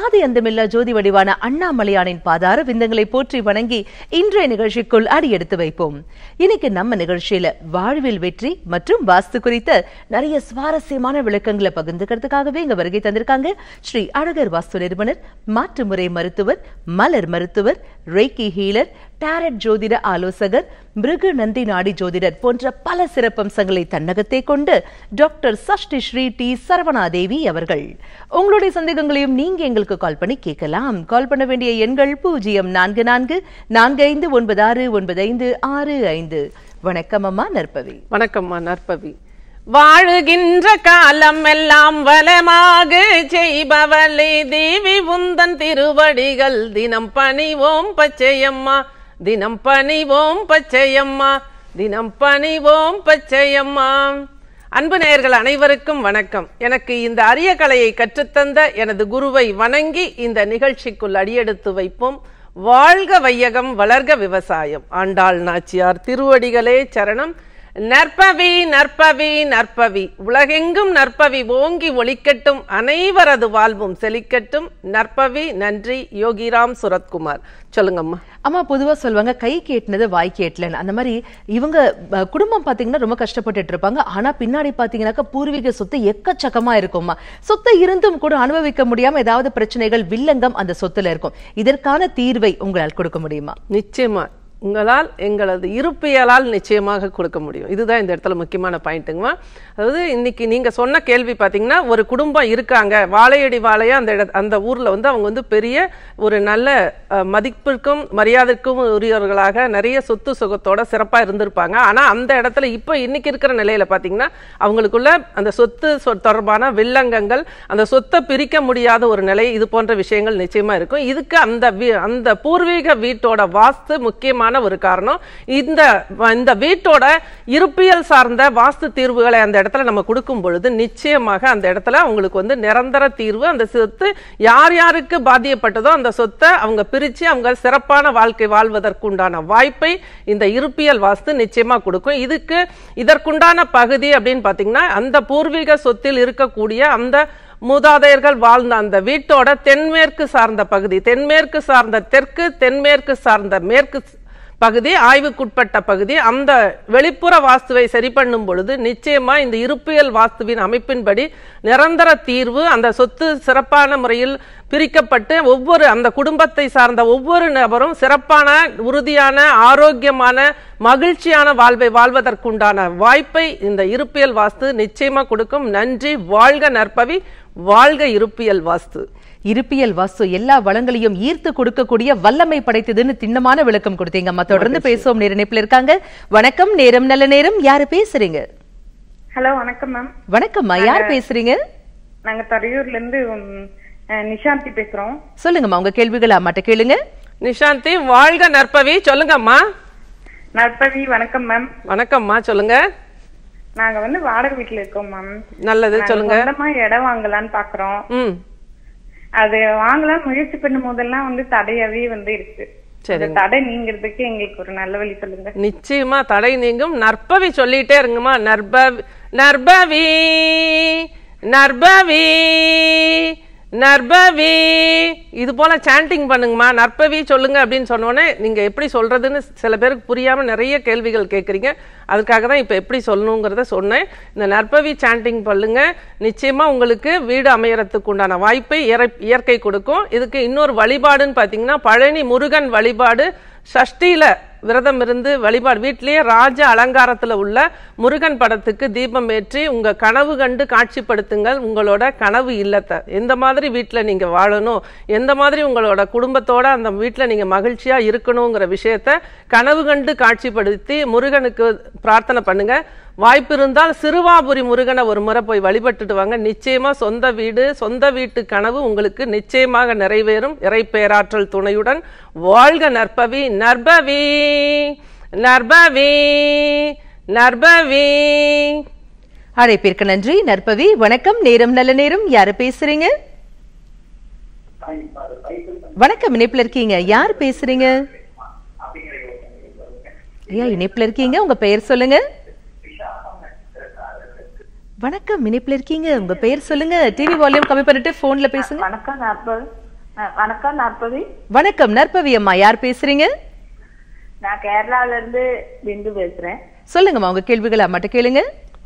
ஆதி அந்தமில்லா ஜோதி வடிவான அண்ணாமலையானின் பாதார விந்தங்களை போற்றி வணங்கி இன்றைய நிகழ்ச்சிக்குள் அடியெடுத்து வைப்போம் இன்னைக்கு நம்ம நிகழ்ச்சியில வாழ்வில் வெற்றி மற்றும் வாஸ்து குறித்த நிறைய சுவாரஸ்யமான விளக்கங்களை பகிர்ந்துக்கிறதுக்காகவே இங்க வருகை தந்திருக்காங்க ஸ்ரீ அழகர் வாஸ்து நிறுவனர் மாற்று முறை மருத்துவர் மலர் மருத்துவர் ரேக்கி ஹீலர் டேரட் ஜோதிட ஆலோசகர் மிருக நந்தி நாடி ஜோதிடர் போன்ற பல சிறப்பம்சங்களை தன்னகத்தை கொண்டு டாக்டர் சஷ்டி ஸ்ரீ டி சரவணாதேவி அவர்கள் உங்களுடைய சந்தேகங்களையும் நீங்க எங்களுக்கு கால் பண்ணி கேட்கலாம் கால் பண்ண வேண்டிய எண்கள் பூஜ்ஜியம் நான்கு நான்கு நான்கு ஐந்து ஒன்பது ஆறு ஒன்பது ஐந்து ஆறு ஐந்து வணக்கம் அம்மா நற்பவி வணக்கம்மா நற்பவி வாழுகின்ற காலம் எல்லாம் வளமாக செய்பவளே தேவி உந்தன் திருவடிகள் தினம் பணிவோம் பச்சையம்மா தினம் பணிவோம் பச்சையம்மா தினம் பணிவோம் பச்சையம்மா அன்பு நேயர்கள் அனைவருக்கும் வணக்கம் எனக்கு இந்த அரிய கலையை கற்றுத்தந்த எனது குருவை வணங்கி இந்த நிகழ்ச்சிக்குள் அடியெடுத்து வைப்போம் வாழ்க வையகம் வளர்க விவசாயம் ஆண்டாள் நாச்சியார் திருவடிகளே சரணம் நற்பவி நற்பவி நற்பவி உலகெங்கும் நற்பவி ஓங்கி ஒழிக்கட்டும் அனைவரது வாழ்வும் செழிக்கட்டும் நற்பவி நன்றி யோகிராம் சுரத்குமார் சொல்லுங்கம்மா அம்மா பொதுவாக சொல்லுவாங்க கை கேட்டினது வாய் கேட்டலன்னு அந்த மாதிரி இவங்க குடும்பம் பார்த்தீங்கன்னா ரொம்ப கஷ்டப்பட்டு இருப்பாங்க ஆனால் பின்னாடி பார்த்தீங்கன்னாக்கா பூர்வீக சொத்து எக்கச்சக்கமாக இருக்கும்மா சொத்தை இருந்தும் கூட அனுபவிக்க முடியாமல் ஏதாவது பிரச்சனைகள் வில்லங்கம் அந்த சொத்துல இருக்கும் இதற்கான தீர்வை உங்களால் கொடுக்க முடியுமா நிச்சயமா உங்களால் எங்களது இருப்பியலால் நிச்சயமாக கொடுக்க முடியும் இதுதான் இந்த இடத்துல முக்கியமான பாயிண்ட்டுங்கம்மா அதாவது இன்றைக்கி நீங்கள் சொன்ன கேள்வி பார்த்தீங்கன்னா ஒரு குடும்பம் இருக்காங்க வாழையடி வாழையாக அந்த இட அந்த ஊரில் வந்து அவங்க வந்து பெரிய ஒரு நல்ல மதிப்பிற்கும் மரியாதைக்கும் உரியவர்களாக நிறைய சொத்து சுகத்தோட சிறப்பாக இருந்திருப்பாங்க ஆனால் அந்த இடத்துல இப்போ இன்றைக்கி இருக்கிற நிலையில் பார்த்தீங்கன்னா அவங்களுக்குள்ள அந்த சொத்து தொடர்பான வில்லங்கங்கள் அந்த சொத்தை பிரிக்க முடியாத ஒரு நிலை இது போன்ற விஷயங்கள் நிச்சயமாக இருக்கும் இதுக்கு அந்த அந்த பூர்வீக வீட்டோட வாஸ்து முக்கியமான முக்கியமான ஒரு காரணம் இந்த இந்த வீட்டோட இருப்பியல் சார்ந்த வாஸ்து தீர்வுகளை அந்த இடத்துல நம்ம கொடுக்கும் பொழுது நிச்சயமாக அந்த இடத்துல அவங்களுக்கு வந்து நிரந்தர தீர்வு அந்த சொத்து யார் யாருக்கு பாதிக்கப்பட்டதோ அந்த சொத்தை அவங்க பிரித்து அவங்க சிறப்பான வாழ்க்கை வாழ்வதற்குண்டான வாய்ப்பை இந்த இருப்பியல் வாஸ்து நிச்சயமாக கொடுக்கும் இதுக்கு இதற்குண்டான பகுதி அப்படின்னு பார்த்தீங்கன்னா அந்த பூர்வீக சொத்தில் இருக்கக்கூடிய அந்த மூதாதையர்கள் வாழ்ந்த அந்த வீட்டோட தென்மேற்கு சார்ந்த பகுதி தென்மேற்கு சார்ந்த தெற்கு தென்மேற்கு சார்ந்த மேற்கு பகுதி ஆய்வுக்குட்பட்ட பகுதி அந்த வெளிப்புற வாஸ்துவை சரி பண்ணும் பொழுது நிச்சயமா இந்த இருப்பியல் வாஸ்துவின் அமைப்பின்படி நிரந்தர தீர்வு அந்த சொத்து சிறப்பான முறையில் பிரிக்கப்பட்டு ஒவ்வொரு அந்த குடும்பத்தை சார்ந்த ஒவ்வொரு நபரும் சிறப்பான உறுதியான ஆரோக்கியமான மகிழ்ச்சியான வாழ்வை வாழ்வதற்குண்டான வாய்ப்பை இந்த இருப்பியல் வாஸ்து நிச்சயமா கொடுக்கும் நன்றி வாழ்க நற்பவி வாழ்க இருப்பியல் வாஸ்து இருப்பியல் வசு எல்லா வளங்களையும் ஈர்த்து கொடுக்கக்கூடிய வல்லமை படைத்ததுன்னு திண்ணமான விளக்கம் கொடுத்தீங்க அம்மா தொடர்ந்து பேசுவோம் நேர நினைப்பில் இருக்காங்க வணக்கம் நேரம் நல்ல நேரம் யாரு பேசுறீங்க ஹலோ வணக்கம் மேம் வணக்கம்மா யார் பேசுறீங்க நாங்க தரையூர்ல இருந்து நிஷாந்தி பேசுறோம் சொல்லுங்கம்மா உங்க கேள்விகள் அம்மாட்ட கேளுங்க நிஷாந்தி வாழ்க நற்பவி சொல்லுங்கம்மா நற்பவி வணக்கம் மேம் வணக்கம்மா சொல்லுங்க நாங்க வந்து வாடகை வீட்டுல இருக்கோம் மேம் நல்லது சொல்லுங்க இடம் வாங்கலாம்னு பாக்குறோம் அது வாங்கலாம் முயற்சி பண்ணும் போதெல்லாம் வந்து தடையாவே வந்து இருக்கு சரி தடை நீங்கிறதுக்கு எங்களுக்கு ஒரு நல்ல வழி சொல்லுங்க நிச்சயமா தடை நீங்கும் நற்பவி சொல்லிட்டே இருங்கம்மா நற்பவி நற்பவி நற்பவி நற்பவி இது போல் சாண்டிங் பண்ணுங்கம்மா நற்பவி சொல்லுங்க அப்படின்னு சொன்னோடனே நீங்கள் எப்படி சொல்கிறதுன்னு சில பேருக்கு புரியாமல் நிறைய கேள்விகள் கேட்குறீங்க அதுக்காக தான் இப்போ எப்படி சொல்லணுங்கிறத சொன்னேன் இந்த நற்பவி சாண்டிங் பண்ணுங்க நிச்சயமாக உங்களுக்கு வீடு அமையறதுக்கு உண்டான வாய்ப்பை இயற்கை கொடுக்கும் இதுக்கு இன்னொரு வழிபாடுன்னு பார்த்தீங்கன்னா பழனி முருகன் வழிபாடு சஷ்டியில் விரதம் இருந்து வழிபாடு வீட்டிலேயே ராஜ அலங்காரத்தில் உள்ள முருகன் படத்துக்கு தீபம் ஏற்றி உங்கள் கனவு கண்டு காட்சிப்படுத்துங்கள் உங்களோட கனவு இல்லத்தை எந்த மாதிரி வீட்டில் நீங்கள் வாழணும் எந்த மாதிரி உங்களோட குடும்பத்தோட அந்த வீட்டில் நீங்கள் மகிழ்ச்சியாக இருக்கணுங்கிற விஷயத்த கனவு கண்டு காட்சிப்படுத்தி முருகனுக்கு பிரார்த்தனை பண்ணுங்கள் வாய்ப்பு இருந்தால் சிறுவாபுரி முருகனை ஒரு முறை போய் வழிபட்டுட்டு வாங்க நிச்சயமாக சொந்த வீடு சொந்த வீட்டு கனவு உங்களுக்கு நிச்சயமாக நிறைவேறும் இறை பேராற்றல் துணையுடன் வாழ்க நற்பவி நற்பவி நற்பவி நற்பவி அழைப்பிற்கு நன்றி நற்பவி வணக்கம் நேரம் நல்ல நேரம் யாரு பேசுறீங்க வணக்கம் இணைப்புல இருக்கீங்க யார் பேசுறீங்க ஐயா இணைப்புல இருக்கீங்க உங்க பெயர் சொல்லுங்க வணக்கம் இணைப்புல இருக்கீங்க உங்க பேர் சொல்லுங்க டிவி வால்யூம் கம்மி பண்ணிட்டு போன்ல பேசுங்க வணக்கம் வணக்கம் நற்பவி வணக்கம் நற்பவி அம்மா யார் பேசுறீங்க நான் கேரளால இருந்து பிந்து பேசுறேன் சொல்லுங்கம்மா உங்க கேள்விகளை மட்டும் கேளுங்க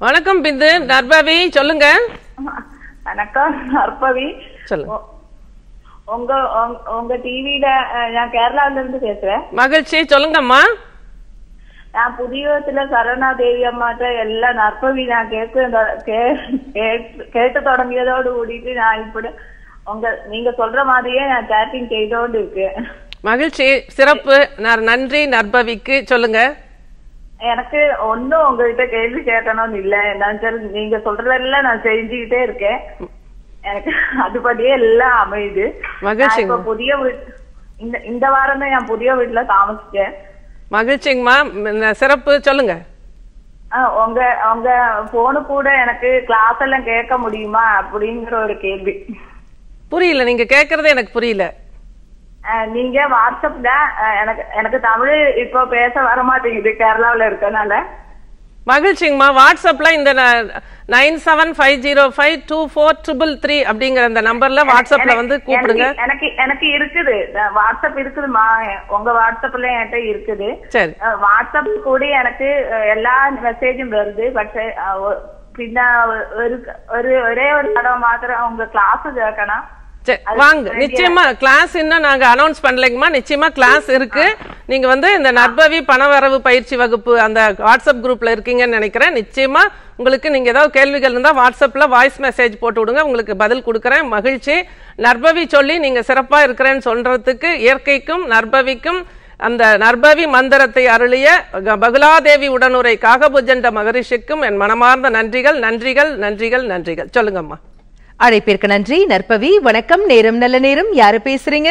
வணக்கம் பிந்து நற்பவி சொல்லுங்க வணக்கம் நற்பவி சொல்லுங்க உங்க உங்க டிவியில நான் கேரளால இருந்து பேசுறேன் மகிழ்ச்சி சொல்லுங்கம்மா நான் சரணா தேவி സരണ ദേവിയമ്മയുടെ എല്ലാ நற்பவி நான் கேட்க கேட்டு தொடங்கியதோடு கூடிட்டு நான் இப்படி உங்க நீங்க சொல்ற மாதிரியே நான் சேட்டிங் செய்தோண்டு இருக்கேன் மகிழ்ச்சி சிறப்பு நன்றி நர்பவிக்கு சொல்லுங்க எனக்கு ஒன்னும் உங்ககிட்ட கேள்வி கேட்கணும்னு இல்ல என்னன்னு நீங்க சொல்றதெல்லாம் நான் செஞ்சுக்கிட்டே இருக்கேன் எனக்கு அதுபடியே எல்லாம் அமையுது மகிழ்ச்சி புதிய வீட் இந்த இந்த வாரம் தான் நான் புதிய வீட்டுல தாமசிச்சேன் மகிழ்ச்சிங்கம்மா இந்த சிறப்பு சொல்லுங்க உங்க உங்க போனு கூட எனக்கு கிளாஸ் எல்லாம் கேட்க முடியுமா அப்படிங்கிற ஒரு கேள்வி புரியல நீங்க கேக்குறது எனக்கு புரியல நீங்க வாட்ஸ்அப்ல எனக்கு எனக்கு தமிழ் இப்போ பேச வர மாட்டேங்குது கேரளாவில இருக்கனால மகிழ்ச்சிங்கம்மா வாட்ஸ்அப்பில் இந்த nine seven five zero five two four triple three அப்படிங்கிற அந்த நம்பர்ல வாட்ஸ்அப்ல வந்து கூப்பிடுங்க எனக்கு எனக்கு இருக்குது வாட்ஸ்அப் இருக்குதுமா உங்க வாட்ஸ்அப்ல என்கிட்ட இருக்குது சரி வாட்ஸ்அப் கூட எனக்கு எல்லா மெசேஜும் வருது பட் பின்ன ஒரு ஒரே ஒரு தடவை மாத்திரம் உங்க கிளாஸ் கேட்கணும் வாங்க நிச்சயமா கிளாஸ் இன்னும் நாங்க அனௌன்ஸ் பண்ணலைங்கம்மா நிச்சயமா கிளாஸ் இருக்கு நீங்க வந்து இந்த நற்பவி பணவரவு பயிற்சி வகுப்பு அந்த வாட்ஸ்அப் குரூப்ல இருக்கீங்கன்னு நினைக்கிறேன் நிச்சயமா உங்களுக்கு நீங்க ஏதாவது கேள்விகள் இருந்தா வாட்ஸ்அப்ல வாய்ஸ் மெசேஜ் போட்டு விடுங்க உங்களுக்கு பதில் கொடுக்குறேன் மகிழ்ச்சி நற்பவி சொல்லி நீங்க சிறப்பா இருக்கிறேன்னு சொல்றதுக்கு இயற்கைக்கும் நற்பவிக்கும் அந்த நர்பவி மந்திரத்தை அருளிய பகுலாதேவி உடனுரை காகபுஜண்ட மகரிஷிக்கும் என் மனமார்ந்த நன்றிகள் நன்றிகள் நன்றிகள் நன்றிகள் சொல்லுங்கம்மா அழைப்பிற்கு நன்றி நற்பவி வணக்கம் நேரம் நல்ல நேரம் யாரு பேசுறீங்க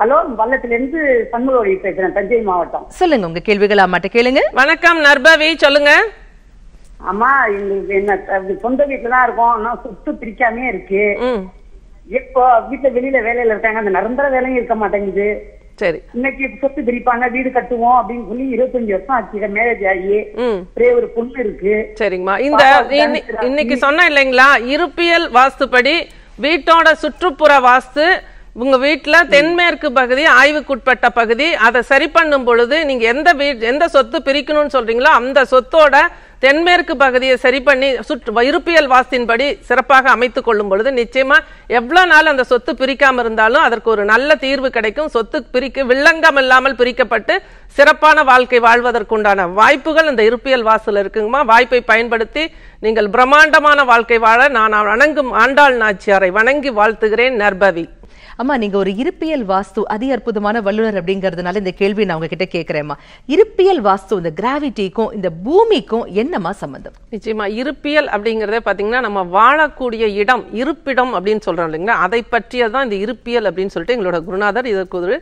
ஹலோ வல்லத்துல இருந்து சண்முகவழி பேசுறேன் தஞ்சை மாவட்டம் சொல்லுங்க உங்க கேள்விகளா மட்டும் கேளுங்க வணக்கம் நற்பவி சொல்லுங்க ஆமா எங்களுக்கு என்ன சொந்த வீட்டுலதான் இருக்கும் இருக்கோம் ஆனா சுத்து பிரிக்காமே இருக்கு இப்போ வீட்டுல வெளியில வேலையில இருக்காங்க அந்த நிரந்தர வேலையும் இருக்க மாட்டேங்குது சரி இன்னைக்கு சொத்து பிரிப்பாங்க வீடு கட்டுவோம் அப்படின்னு சொல்லி இருபத்தஞ்சு வருஷம் ஆச்சு மேரேஜ் ஆகி ஒரே ஒரு பொண்ணு இருக்கு சரிங்கம்மா இந்த இன்னைக்கு சொன்ன இல்லைங்களா இருப்பியல் வாஸ்துப்படி வீட்டோட சுற்றுப்புற வாஸ்து உங்க வீட்டுல தென்மேற்கு பகுதி ஆய்வுக்குட்பட்ட பகுதி அதை சரி பண்ணும் பொழுது நீங்க எந்த வீட் எந்த சொத்து பிரிக்கணும்னு சொல்றீங்களோ அந்த சொத்தோட தென்மேற்கு பகுதியை சரி பண்ணி சுற்று இருப்பியல் வாஸ்தின்படி சிறப்பாக அமைத்துக் கொள்ளும் பொழுது நிச்சயமா எவ்வளவு நாள் அந்த சொத்து பிரிக்காம இருந்தாலும் அதற்கு ஒரு நல்ல தீர்வு கிடைக்கும் சொத்து பிரிக்க வில்லங்கம் இல்லாமல் பிரிக்கப்பட்டு சிறப்பான வாழ்க்கை வாழ்வதற்குண்டான வாய்ப்புகள் இந்த இருப்பியல் வாசல் இருக்குங்கம்மா வாய்ப்பை பயன்படுத்தி நீங்கள் பிரம்மாண்டமான வாழ்க்கை வாழ நான் வணங்கும் ஆண்டாள் நாச்சியாரை வணங்கி வாழ்த்துகிறேன் நர்பவி அம்மா நீங்க ஒரு இருப்பியல் வாஸ்து அதி அற்புதமான வல்லுநர் அப்படிங்கிறதுனால இந்த கேள்வி நான் உங்ககிட்ட கேட்கிறேன்மா இருப்பியல் வாஸ்து இந்த கிராவிட்டிக்கும் இந்த பூமிக்கும் என்னமா சம்பந்தம் நிச்சயமா இருப்பியல் அப்படிங்கறத பாத்தீங்கன்னா நம்ம வாழக்கூடிய இடம் இருப்பிடம் அப்படின்னு சொல்றோம் இல்லைங்களா அதை பற்றியதான் இந்த இருப்பியல் அப்படின்னு சொல்லிட்டு எங்களோட குருநாதர் இதற்கு ஒரு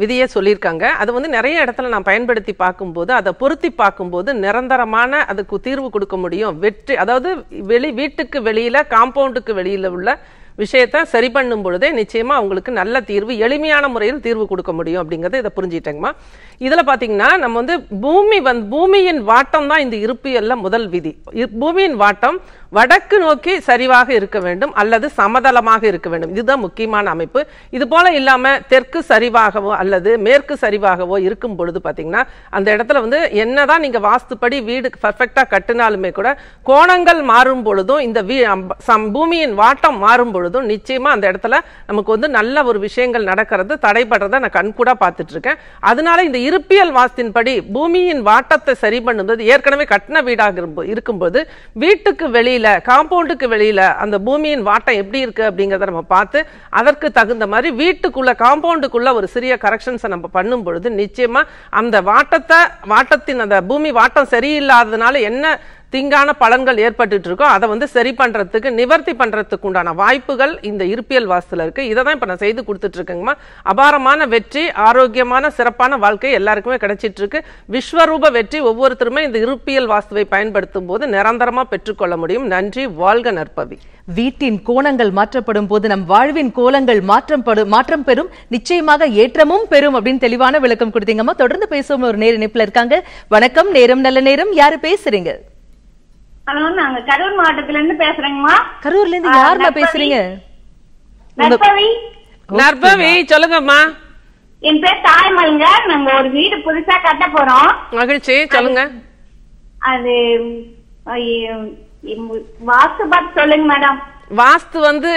விதியை சொல்லியிருக்காங்க அது வந்து நிறைய இடத்துல நான் பயன்படுத்தி பார்க்கும்போது அதை பொருத்தி பார்க்கும்போது நிரந்தரமான அதுக்கு தீர்வு கொடுக்க முடியும் வெற்றி அதாவது வெளி வீட்டுக்கு வெளியில் காம்பவுண்டுக்கு வெளியில் உள்ள விஷயத்தை சரி பண்ணும் பொழுதே நிச்சயமாக அவங்களுக்கு நல்ல தீர்வு எளிமையான முறையில் தீர்வு கொடுக்க முடியும் அப்படிங்கிறத இதை புரிஞ்சிட்டேங்கம்மா இதில் பார்த்தீங்கன்னா நம்ம வந்து பூமி வந் பூமியின் வாட்டம் தான் இந்த இருப்பியல்ல முதல் விதி பூமியின் வாட்டம் வடக்கு நோக்கி சரிவாக இருக்க வேண்டும் அல்லது சமதளமாக இருக்க வேண்டும் இதுதான் முக்கியமான அமைப்பு இது போல இல்லாம தெற்கு சரிவாகவோ அல்லது மேற்கு சரிவாகவோ இருக்கும் பொழுது பாத்தீங்கன்னா அந்த இடத்துல வந்து என்னதான் நீங்க வாஸ்துப்படி வீடு பர்ஃபெக்டா கட்டினாலுமே கூட கோணங்கள் மாறும் பொழுதும் இந்த பூமியின் வாட்டம் மாறும் பொழுதும் நிச்சயமா அந்த இடத்துல நமக்கு வந்து நல்ல ஒரு விஷயங்கள் நடக்கிறது தடைபடுறத நான் கண்கூடா பார்த்துட்டு இருக்கேன் அதனால இந்த இருப்பியல் வாஸ்தின்படி பூமியின் வாட்டத்தை சரி பண்ணும்போது ஏற்கனவே கட்டின வீடாக இருக்கும்போது வீட்டுக்கு வெளியே வெளியில் காம்பவுண்டுக்கு வெளியில் அந்த பூமியின் வாட்டம் எப்படி இருக்குது அப்படிங்கிறத நம்ம பார்த்து அதற்கு தகுந்த மாதிரி வீட்டுக்குள்ளே காம்பவுண்டுக்குள்ளே ஒரு சிறிய கரெக்ஷன்ஸை நம்ம பண்ணும் பொழுது நிச்சயமாக அந்த வாட்டத்தை வாட்டத்தின் அந்த பூமி வாட்டம் சரியில்லாததுனால என்ன தீங்கான பலன்கள் ஏற்பட்டு இருக்கோ அதை வந்து சரி பண்ணுறதுக்கு நிவர்த்தி பண்றதுக்கு உண்டான வாய்ப்புகள் இந்த இருப்பியல் வாசத்துல இருக்கு இதை தான் இப்போ நான் செய்து கொடுத்துட்ருக்கேங்கம்மா அபாரமான வெற்றி ஆரோக்கியமான சிறப்பான வாழ்க்கை எல்லாருக்குமே கிடைச்சிட்டு இருக்கு விஸ்வரூப வெற்றி ஒவ்வொருத்தருமே இந்த இருப்பியல் வாஸ்துவை பயன்படுத்தும் போது நிரந்தரமாக பெற்றுக்கொள்ள முடியும் நன்றி வாழ்க நற்பவி வீட்டின் கோணங்கள் மாற்றப்படும் போது நம் வாழ்வின் கோலங்கள் மாற்றம் படும் மாற்றம் பெறும் நிச்சயமாக ஏற்றமும் பெறும் அப்படின்னு தெளிவான விளக்கம் கொடுத்தீங்கம்மா தொடர்ந்து பேசுவோம் ஒரு நேர இணைப்புல இருக்காங்க வணக்கம் நேரம் நல்ல நேரம் யாரு பேசுறீங்க ஹலோ நாங்க கரூர் மாவட்டத்துல இருந்து பேசுறேங்கம்மா கரூர்ல இருந்து யாருமா பேசுறீங்க நற்பவி சொல்லுங்கம்மா என் பேர் தாய்மல்ங்க நாங்க ஒரு வீடு புதுசா கட்ட போறோம் மகிழ்ச்சி சொல்லுங்க அது வாஸ்து பார்த்து சொல்லுங்க மேடம் வாஸ்து வந்து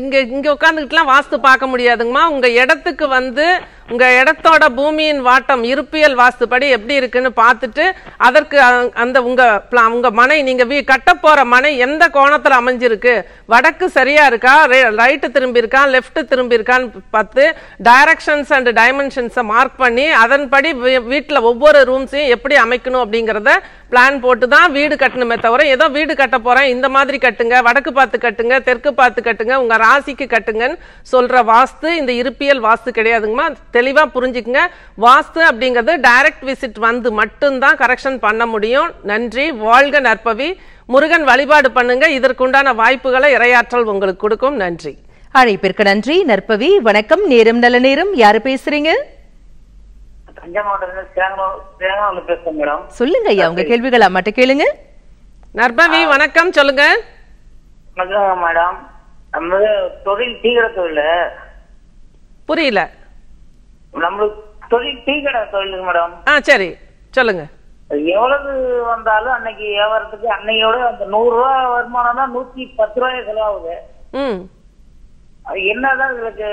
இங்க இங்க உட்காந்துக்கிட்டுலாம் வாஸ்து பாக்க முடியாதுங்கம்மா உங்க இடத்துக்கு வந்து உங்கள் இடத்தோட பூமியின் வாட்டம் இருப்பியல் வாஸ்துப்படி எப்படி இருக்குன்னு பார்த்துட்டு அதற்கு அந்த உங்கள் உங்கள் மனை நீங்கள் வீ கட்ட போற மனை எந்த கோணத்தில் அமைஞ்சிருக்கு வடக்கு சரியாக இருக்கா ரைட்டு திரும்பியிருக்கா லெஃப்ட்டு திரும்பியிருக்கான்னு பார்த்து டைரக்ஷன்ஸ் அண்ட் டைமென்ஷன்ஸை மார்க் பண்ணி அதன்படி வீட்டில் ஒவ்வொரு ரூம்ஸையும் எப்படி அமைக்கணும் அப்படிங்கிறத பிளான் போட்டு தான் வீடு கட்டணுமே தவிர ஏதோ வீடு கட்ட போறேன் இந்த மாதிரி கட்டுங்க வடக்கு பார்த்து கட்டுங்க தெற்கு பார்த்து கட்டுங்க உங்கள் ராசிக்கு கட்டுங்கன்னு சொல்கிற வாஸ்து இந்த இருப்பியல் வாஸ்து கிடையாதுங்கம்மா தெளிவாக புரிஞ்சுக்குங்க வாஸ்து அப்படிங்கிறது டைரக்ட் விசிட் வந்து மட்டும்தான் கரெக்ஷன் பண்ண முடியும் நன்றி வாழ்க நற்பவி முருகன் வழிபாடு பண்ணுங்க இதற்குண்டான வாய்ப்புகளை இரையாற்றல் உங்களுக்கு கொடுக்கும் நன்றி அழைப்பிற்கு நன்றி நற்பவி வணக்கம் நேரம் நல்ல நேரம் யாரு பேசுறீங்க சொல்லுங்க ஐயா உங்க கேள்விகளா மட்டும் கேளுங்க நற்பவி வணக்கம் சொல்லுங்க மேடம் தொழில் தீவிர புரியல நம்மளுக்கு தொழில் டீ கடை தொழிலுக்கு மேடம் சரி சொல்லுங்க எவ்வளவு வந்தாலும் அன்னைக்கு வியாபாரத்துக்கு அன்னைக்கோட அந்த நூறு ரூபா வருமானம்னா நூத்தி பத்து ரூபாய் செலவாகுது என்னதான் இதுக்கு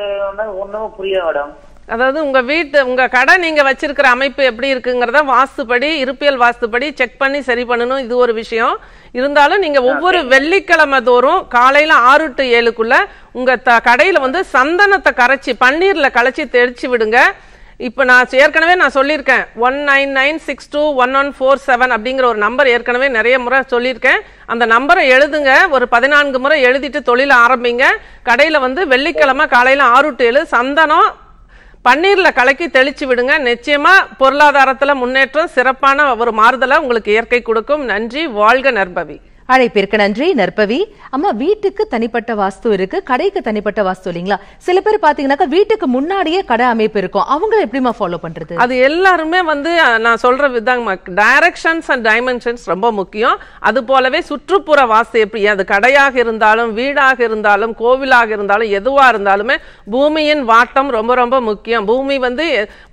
ஒண்ணும் புரியும் மேடம் அதாவது உங்கள் வீட்டு உங்கள் கடை நீங்கள் வச்சிருக்கிற அமைப்பு எப்படி இருக்குங்கிறத வாஸ்துப்படி இருப்பியல் வாஸ்துப்படி செக் பண்ணி சரி பண்ணணும் இது ஒரு விஷயம் இருந்தாலும் நீங்கள் ஒவ்வொரு வெள்ளிக்கிழமை தோறும் காலையில் ஆறு டு ஏழுக்குள்ள உங்கள் த கடையில் வந்து சந்தனத்தை கரைச்சி பன்னீரில் கலைச்சி தெரிச்சு விடுங்க இப்போ நான் ஏற்கனவே நான் சொல்லியிருக்கேன் one nine nine six two one one four seven அப்படிங்கிற ஒரு நம்பர் ஏற்கனவே நிறைய முறை சொல்லியிருக்கேன் அந்த நம்பரை எழுதுங்க ஒரு பதினான்கு முறை எழுதிட்டு தொழில் ஆரம்பிங்க கடையில் வந்து வெள்ளிக்கிழமை காலையில் ஆறு டு ஏழு சந்தனம் பன்னீரில் கலக்கி தெளித்து விடுங்க நிச்சயமாக பொருளாதாரத்தில் முன்னேற்றம் சிறப்பான ஒரு மாறுதலை உங்களுக்கு இயற்கை கொடுக்கும் நன்றி வாழ்க நற்பவி அழைப்பிற்கு நன்றி நற்பவி அம்மா வீட்டுக்கு தனிப்பட்ட வாஸ்து இருக்கு கடைக்கு தனிப்பட்ட வாஸ்து இல்லைங்களா சில பேர் பாத்தீங்கன்னாக்கா வீட்டுக்கு முன்னாடியே கடை அமைப்பு இருக்கும் அவங்கள எப்படிமா ஃபாலோ பண்றது அது எல்லாருமே வந்து நான் சொல்ற விதங்கம்மா டைரக்ஷன்ஸ் அண்ட் டைமென்ஷன்ஸ் ரொம்ப முக்கியம் அது போலவே சுற்றுப்புற வாஸ்து எப்படி அது கடையாக இருந்தாலும் வீடாக இருந்தாலும் கோவிலாக இருந்தாலும் எதுவா இருந்தாலுமே பூமியின் வாட்டம் ரொம்ப ரொம்ப முக்கியம் பூமி வந்து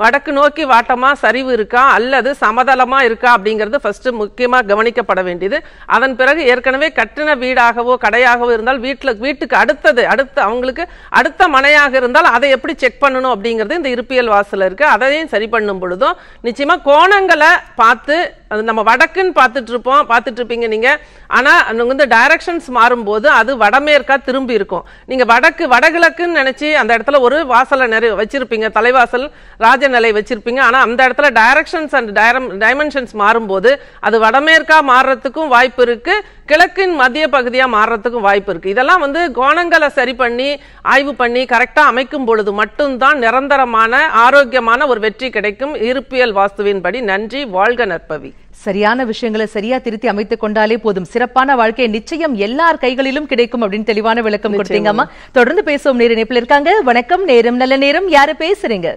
வடக்கு நோக்கி வாட்டமா சரிவு இருக்கா அல்லது சமதளமா இருக்கா அப்படிங்கிறது ஃபர்ஸ்ட் முக்கியமா கவனிக்கப்பட வேண்டியது அதன் பிறகு ஏற்கனவே கட்டின வீடாகவோ கடையாகவோ இருந்தால் வீட்டில் வீட்டுக்கு அடுத்தது அடுத்த அவங்களுக்கு அடுத்த மனையாக இருந்தால் அதை எப்படி செக் பண்ணணும் அப்படிங்கிறது இந்த இருப்பியல் வாசல் இருக்குது அதையும் சரி பண்ணும் பொழுதும் நிச்சயமாக கோணங்களை பார்த்து அது நம்ம வடக்குன்னு பார்த்துட்டு இருப்போம் பார்த்துட்டு இருப்பீங்க நீங்கள் ஆனால் அங்கே வந்து டைரக்ஷன்ஸ் மாறும்போது அது வடமேற்கா திரும்பி இருக்கும் நீங்கள் வடக்கு வடகிழக்குன்னு நினச்சி அந்த இடத்துல ஒரு வாசலை நிறைய வச்சிருப்பீங்க தலைவாசல் ராஜநிலை வச்சிருப்பீங்க ஆனால் அந்த இடத்துல டைரக்ஷன்ஸ் அண்ட் டைரம் டைமென்ஷன்ஸ் மாறும்போது அது வடமேற்கா மாறுறதுக்கும் வாய்ப்பு இருக்குது கிழக்கின் மத்திய பகுதியாக மாறுறதுக்கும் வாய்ப்பு இருக்குது இதெல்லாம் வந்து கோணங்களை சரி பண்ணி ஆய்வு பண்ணி கரெக்டாக அமைக்கும் பொழுது மட்டும்தான் நிரந்தரமான ஆரோக்கியமான ஒரு வெற்றி கிடைக்கும் இருப்பியல் வாஸ்துவின்படி நன்றி வாழ்க நற்பவி சரியான விஷயங்களை சரியா திருத்தி அமைத்துக் கொண்டாலே போதும் சிறப்பான வாழ்க்கை நிச்சயம் எல்லார் கைகளிலும் கிடைக்கும் அப்படின்னு தெளிவான விளக்கம் கொடுத்தீங்கம்மா தொடர்ந்து பேசுவோம் நேர இணைப்பில் இருக்காங்க வணக்கம் நேரம் நல்ல நேரம் யாரு பேசுறீங்க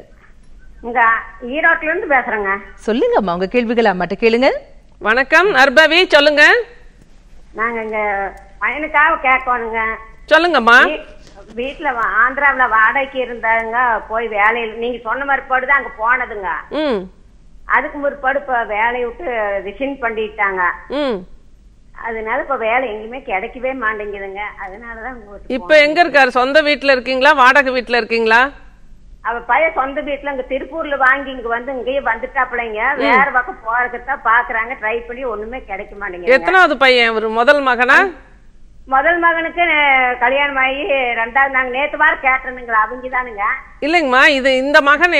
இங்க ஈரோட்ல இருந்து பேசுறேங்க சொல்லுங்கம்மா உங்க கேள்விகளை அம்மாட்ட கேளுங்க வணக்கம் அர்பவி சொல்லுங்க நாங்க இங்க பையனுக்காக கேட்கணுங்க சொல்லுங்கம்மா வீட்டுல ஆந்திராவில வாடகைக்கு இருந்தாங்க போய் வேலையில நீங்க சொன்ன மறுபாடு தான் அங்க போனதுங்க அதுக்கு முற்பாடு இப்ப வேலையை விட்டு ரிசைன் பண்ணிட்டாங்க அதனால இப்ப வேலை எங்கேயுமே கிடைக்கவே மாட்டேங்குதுங்க அதனாலதான் இப்ப எங்க இருக்காரு சொந்த வீட்டுல இருக்கீங்களா வாடகை வீட்டுல இருக்கீங்களா அவ பையன் சொந்த வீட்டுல இங்க திருப்பூர்ல வாங்கி இங்க வந்து இங்கேயே வந்துட்டாப்லைங்க வேற பக்கம் போறதுக்கு தான் பாக்குறாங்க ட்ரை பண்ணி ஒண்ணுமே கிடைக்க மாட்டேங்குது எத்தனாவது பையன் ஒரு முதல் மகனா முதல் மகனுக்கு கல்யாணம் ஆகி ரெண்டாவது நாங்க நேத்து வாரம் கேட்டனுங்களா தானுங்க இல்லைங்கம்மா இது இந்த மகன்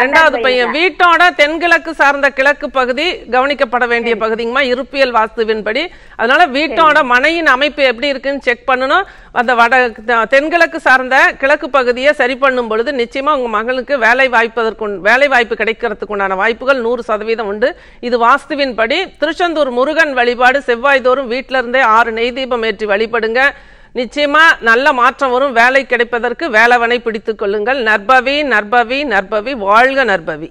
ரெண்டாவது பையன் வீட்டோட தென்கிழக்கு சார்ந்த கிழக்கு பகுதி கவனிக்கப்பட வேண்டிய பகுதிங்கம்மா இருப்பியல் வாஸ்துவின்படி அதனால வீட்டோட மனையின் அமைப்பு எப்படி இருக்குன்னு செக் பண்ணணும் அந்த வட தென்கிழக்கு சார்ந்த கிழக்கு பகுதியை சரி பண்ணும் பொழுது நிச்சயமா உங்க மகளுக்கு வேலை வாய்ப்பதற்கு வேலை வாய்ப்பு கிடைக்கிறதுக்கு உண்டான வாய்ப்புகள் நூறு சதவீதம் உண்டு இது வாஸ்துவின்படி திருச்செந்தூர் முருகன் வழிபாடு செவ்வாய்தோறும் வீட்டில இருந்தே ஆறு நெய்தீபம் தீபம் ஏற்றி வழிபடுங்க நிச்சயமா நல்ல மாற்றம் வரும் வேலை கிடைப்பதற்கு வேலவனை பிடித்துக் கொள்ளுங்கள் நற்பவி நற்பவி நற்பவி வாழ்க நற்பவி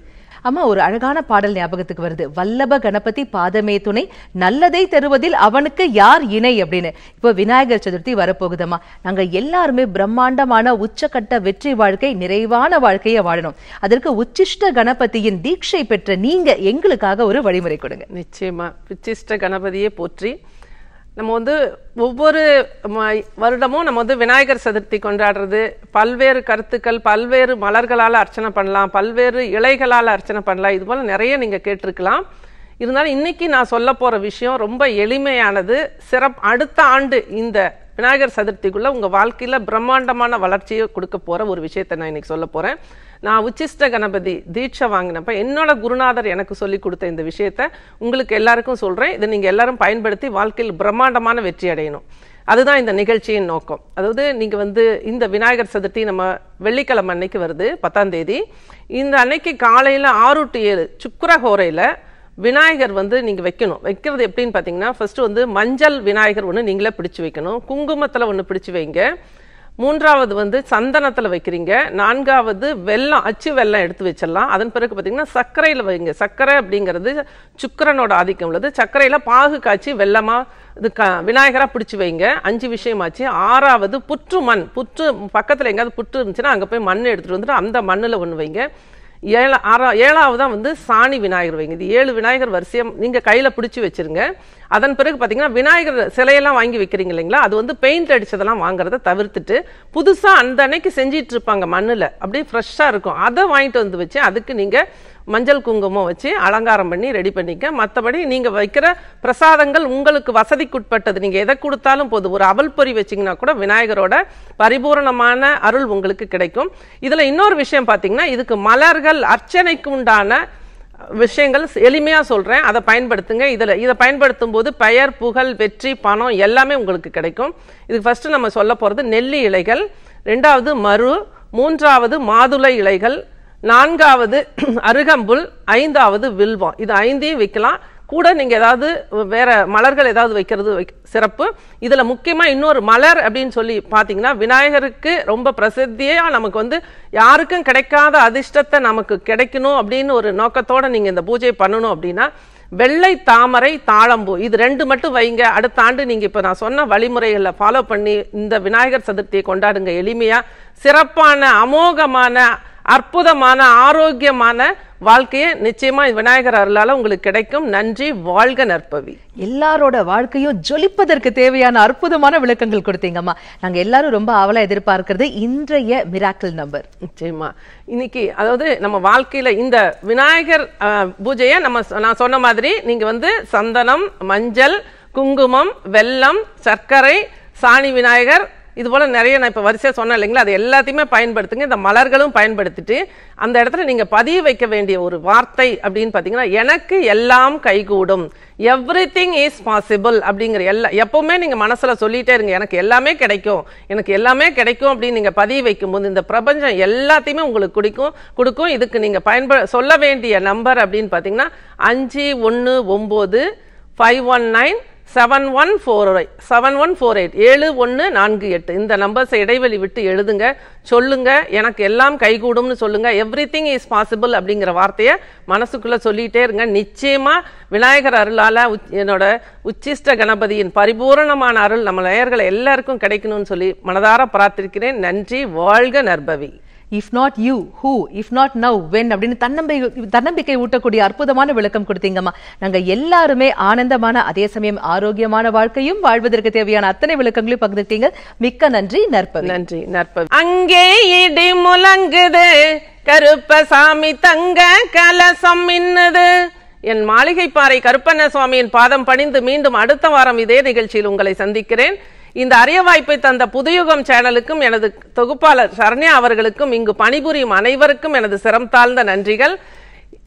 அம்மா ஒரு அழகான பாடல் ஞாபகத்துக்கு வருது வல்லப கணபதி பாதமே துணை நல்லதை தருவதில் அவனுக்கு யார் இணை அப்படின்னு இப்போ விநாயகர் சதுர்த்தி வரப்போகுதம்மா நாங்க எல்லாருமே பிரம்மாண்டமான உச்சக்கட்ட வெற்றி வாழ்க்கை நிறைவான வாழ்க்கையை வாழணும் அதற்கு உச்சிஷ்ட கணபதியின் தீட்சை பெற்ற நீங்க எங்களுக்காக ஒரு வழிமுறை கொடுங்க நிச்சயமா உச்சிஷ்ட கணபதியை போற்றி நம்ம வந்து ஒவ்வொரு வருடமும் நம்ம வந்து விநாயகர் சதுர்த்தி கொண்டாடுறது பல்வேறு கருத்துக்கள் பல்வேறு மலர்களால் அர்ச்சனை பண்ணலாம் பல்வேறு இலைகளால் அர்ச்சனை பண்ணலாம் இது போல் நிறைய நீங்கள் கேட்டிருக்கலாம் இருந்தாலும் இன்றைக்கி நான் சொல்ல போகிற விஷயம் ரொம்ப எளிமையானது சிறப் அடுத்த ஆண்டு இந்த விநாயகர் சதுர்த்திக்குள்ளே உங்கள் வாழ்க்கையில் பிரம்மாண்டமான வளர்ச்சியை கொடுக்க போகிற ஒரு விஷயத்தை நான் இன்றைக்கி சொல்ல போகிறேன் நான் உச்சிஷ்ட கணபதி தீட்சை வாங்கினப்ப என்னோட குருநாதர் எனக்கு சொல்லி கொடுத்த இந்த விஷயத்த உங்களுக்கு எல்லாருக்கும் சொல்கிறேன் இதை நீங்கள் எல்லாரும் பயன்படுத்தி வாழ்க்கையில் பிரம்மாண்டமான வெற்றி அடையணும் அதுதான் இந்த நிகழ்ச்சியின் நோக்கம் அதாவது நீங்கள் வந்து இந்த விநாயகர் சதுர்த்தி நம்ம வெள்ளிக்கிழமை அன்னைக்கு வருது பத்தாம் தேதி இந்த அன்னைக்கு காலையில் ஆறு டு ஏழு சுக்கரஹோரையில் விநாயகர் வந்து நீங்கள் வைக்கணும் வைக்கிறது எப்படின்னு பார்த்தீங்கன்னா ஃபர்ஸ்ட் வந்து மஞ்சள் விநாயகர் ஒன்று நீங்களே பிடிச்சி வைக்கணும் குங்குமத்தில் ஒன்று பிடிச்சி வைங்க மூன்றாவது வந்து சந்தனத்தில் வைக்கிறீங்க நான்காவது வெள்ளம் அச்சு வெள்ளம் எடுத்து வச்சிடலாம் அதன் பிறகு பார்த்தீங்கன்னா சர்க்கரையில் வைங்க சர்க்கரை அப்படிங்கிறது சுக்கரனோட ஆதிக்கம் உள்ளது சர்க்கரையில் பாகு காய்ச்சி வெள்ளமாக இது க விநாயகராக பிடிச்சி வைங்க அஞ்சு விஷயமாச்சு ஆறாவது புற்று மண் புற்று பக்கத்தில் எங்கேயாவது புற்று இருந்துச்சுன்னா அங்கே போய் மண் எடுத்துகிட்டு வந்துட்டு அந்த மண்ணில் ஒன்று வைங்க ஏழா ஆறா தான் வந்து சாணி விநாயகர் வைங்க இது ஏழு விநாயகர் வரிசையம் நீங்கள் கையில் பிடிச்சி வச்சுருங்க அதன் பிறகு பார்த்தீங்கன்னா விநாயகர் சிலையெல்லாம் வாங்கி வைக்கிறீங்க இல்லைங்களா அது வந்து பெயிண்ட் அடித்ததெல்லாம் வாங்குறத தவிர்த்துட்டு புதுசாக அந்த அன்னைக்கு செஞ்சிட்டு இருப்பாங்க மண்ணில் அப்படியே ஃப்ரெஷ்ஷாக இருக்கும் அதை வாங்கிட்டு வந்து வச்சு அதுக்கு நீங்கள் மஞ்சள் குங்குமம் வச்சு அலங்காரம் பண்ணி ரெடி பண்ணிக்க மற்றபடி நீங்கள் வைக்கிற பிரசாதங்கள் உங்களுக்கு வசதிக்குட்பட்டது நீங்கள் எதை கொடுத்தாலும் போது ஒரு அவல் பொறி வச்சிங்கன்னா கூட விநாயகரோட பரிபூரணமான அருள் உங்களுக்கு கிடைக்கும் இதில் இன்னொரு விஷயம் பார்த்தீங்கன்னா இதுக்கு மலர்கள் அர்ச்சனைக்கு உண்டான விஷயங்கள் எளிமையாக சொல்கிறேன் அதை பயன்படுத்துங்க இதில் இதை பயன்படுத்தும் போது பெயர் புகழ் வெற்றி பணம் எல்லாமே உங்களுக்கு கிடைக்கும் இதுக்கு ஃபஸ்ட்டு நம்ம சொல்ல போகிறது நெல்லி இலைகள் ரெண்டாவது மறு மூன்றாவது மாதுளை இலைகள் நான்காவது அருகம்புல் ஐந்தாவது வில்வம் இது ஐந்தையும் வைக்கலாம் கூட நீங்கள் ஏதாவது வேற மலர்கள் ஏதாவது வைக்கிறது சிறப்பு இதில் முக்கியமாக இன்னொரு மலர் அப்படின்னு சொல்லி பார்த்தீங்கன்னா விநாயகருக்கு ரொம்ப பிரசித்தியாக நமக்கு வந்து யாருக்கும் கிடைக்காத அதிர்ஷ்டத்தை நமக்கு கிடைக்கணும் அப்படின்னு ஒரு நோக்கத்தோடு நீங்கள் இந்த பூஜை பண்ணணும் அப்படின்னா வெள்ளை தாமரை தாழம்பூ இது ரெண்டு மட்டும் வைங்க அடுத்த ஆண்டு நீங்கள் இப்போ நான் சொன்ன வழிமுறைகளை ஃபாலோ பண்ணி இந்த விநாயகர் சதுர்த்தியை கொண்டாடுங்க எளிமையாக சிறப்பான அமோகமான அற்புதமான ஆரோக்கியமான வாழ்க்கையை நிச்சயமா விநாயகர் அருளால உங்களுக்கு கிடைக்கும் நன்றி வாழ்க நற்பவி எல்லாரோட வாழ்க்கையும் ஜொலிப்பதற்கு தேவையான அற்புதமான விளக்கங்கள் கொடுத்தீங்கம்மா நாங்க எல்லாரும் ரொம்ப அவலா எதிர்பார்க்கறது இன்றைய மிராக்கிள் நம்பர் நிச்சயமா இன்னைக்கு அதாவது நம்ம வாழ்க்கையில இந்த விநாயகர் பூஜையை நம்ம நான் சொன்ன மாதிரி நீங்க வந்து சந்தனம் மஞ்சள் குங்குமம் வெல்லம் சர்க்கரை சாணி விநாயகர் இது போல் நிறைய நான் இப்போ வரிசையாக சொன்னேன் இல்லைங்களா அது எல்லாத்தையுமே பயன்படுத்துங்க இந்த மலர்களும் பயன்படுத்திட்டு அந்த இடத்துல நீங்கள் பதிவு வைக்க வேண்டிய ஒரு வார்த்தை அப்படின்னு பார்த்தீங்கன்னா எனக்கு எல்லாம் கைகூடும் எவ்ரி திங் இஸ் பாசிபிள் அப்படிங்கிற எல்லா எப்போவுமே நீங்கள் மனசில் சொல்லிகிட்டே இருங்க எனக்கு எல்லாமே கிடைக்கும் எனக்கு எல்லாமே கிடைக்கும் அப்படின்னு நீங்கள் பதிவு வைக்கும்போது இந்த பிரபஞ்சம் எல்லாத்தையுமே உங்களுக்கு குடிக்கும் கொடுக்கும் இதுக்கு நீங்கள் பயன்பட சொல்ல வேண்டிய நம்பர் அப்படின்னு பார்த்தீங்கன்னா அஞ்சு ஒன்று ஒம்பது five one nine seven one four seven one four eight ஏழு ஒன்று நான்கு எட்டு இந்த நம்பர்ஸை இடைவெளி விட்டு எழுதுங்க சொல்லுங்க எனக்கு எல்லாம் கைகூடும்னு சொல்லுங்க எவ்ரி திங் இஸ் பாசிபிள் அப்படிங்கிற வார்த்தையை மனசுக்குள்ளே சொல்லிகிட்டே இருங்க நிச்சயமாக விநாயகர் அருளால் என்னோட உச்சிஷ்ட கணபதியின் பரிபூரணமான அருள் நம்ம நேயர்களை எல்லாருக்கும் கிடைக்கணும்னு சொல்லி மனதார பிரார்த்திக்கிறேன் நன்றி வாழ்க நற்பவி if not you who if not now when அப்படின்னு தன்னம்பிக்கை தன்னம்பிக்கை ஊட்டக்கூடிய அற்புதமான விளக்கம் கொடுத்தீங்கம்மா நாங்கள் எல்லாருமே ஆனந்தமான அதே சமயம் ஆரோக்கியமான வாழ்க்கையும் வாழ்வதற்கு தேவையான அத்தனை விளக்கங்களையும் பகிர்ந்துட்டீங்க மிக்க நன்றி நற்பவி நன்றி நற்பவி அங்கே இடி முழங்குது கருப்பசாமி தங்க கலசம் மின்னுது என் மாளிகை பாறை கருப்பண்ண சுவாமியின் பாதம் பணிந்து மீண்டும் அடுத்த வாரம் இதே நிகழ்ச்சியில் உங்களை சந்திக்கிறேன் இந்த அரிய வாய்ப்பை தந்த புதுயுகம் சேனலுக்கும் எனது தொகுப்பாளர் சரண்யா அவர்களுக்கும் இங்கு பணிபுரியும் அனைவருக்கும் எனது சிரம் தாழ்ந்த நன்றிகள்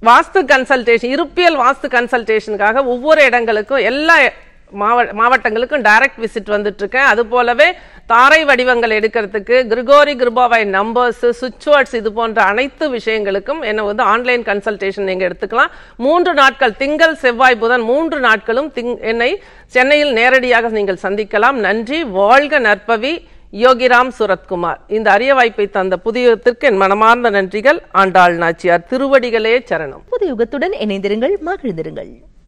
வாஸ்து கன்சல்டேஷன் இருப்பியல் வாஸ்து கன்சல்டேஷனுக்காக ஒவ்வொரு இடங்களுக்கும் எல்லா மாவ மாவட்டங்களுக்கும் டைரக்ட் விசிட் இருக்கேன் அது போலவே தாரை வடிவங்கள் எடுக்கிறதுக்கு கிரிகோரி கிருபாவை நம்பர்ஸ் சுவிட்ச் வேர்ட்ஸ் இது போன்ற அனைத்து விஷயங்களுக்கும் என்ன வந்து ஆன்லைன் கன்சல்டேஷன் நீங்கள் எடுத்துக்கலாம் மூன்று நாட்கள் திங்கள் செவ்வாய் புதன் மூன்று நாட்களும் திங் என்னை சென்னையில் நேரடியாக நீங்கள் சந்திக்கலாம் நன்றி வாழ்க நற்பவி யோகிராம் சுரத்குமார் இந்த அரிய வாய்ப்பை தந்த புதியத்திற்கு என் மனமார்ந்த நன்றிகள் ஆண்டாள் நாச்சியார் திருவடிகளே சரணம் புதியுகத்துடன் இணைந்திருங்கள் மகிழ்ந்திருங்கள்